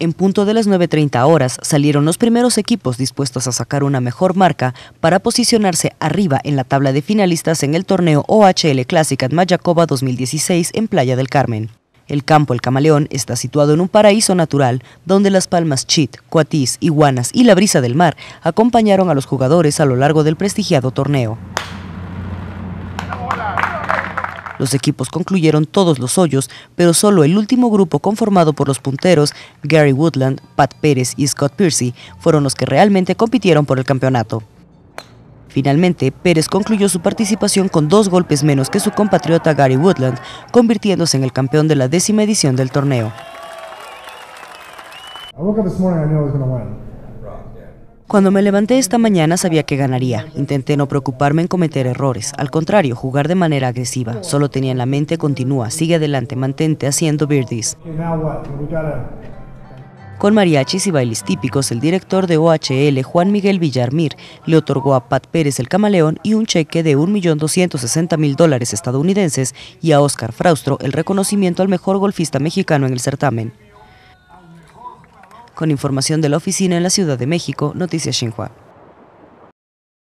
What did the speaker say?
En punto de las 9.30 horas salieron los primeros equipos dispuestos a sacar una mejor marca para posicionarse arriba en la tabla de finalistas en el torneo OHL Clásica Mayacoba 2016 en Playa del Carmen. El campo El Camaleón está situado en un paraíso natural donde las palmas chit, coatis, iguanas y la brisa del mar acompañaron a los jugadores a lo largo del prestigiado torneo. Los equipos concluyeron todos los hoyos, pero solo el último grupo conformado por los punteros Gary Woodland, Pat Pérez y Scott Piercy fueron los que realmente compitieron por el campeonato. Finalmente, Pérez concluyó su participación con dos golpes menos que su compatriota Gary Woodland, convirtiéndose en el campeón de la décima edición del torneo. Cuando me levanté esta mañana sabía que ganaría. Intenté no preocuparme en cometer errores. Al contrario, jugar de manera agresiva. Solo tenía en la mente, continúa, sigue adelante, mantente haciendo birdies. Con mariachis y bailes típicos, el director de OHL, Juan Miguel Villarmir, le otorgó a Pat Pérez el Camaleón y un cheque de 1.260.000 dólares estadounidenses y a Oscar Fraustro el reconocimiento al mejor golfista mexicano en el certamen. Con información de la oficina en la Ciudad de México, Noticias Xinhua.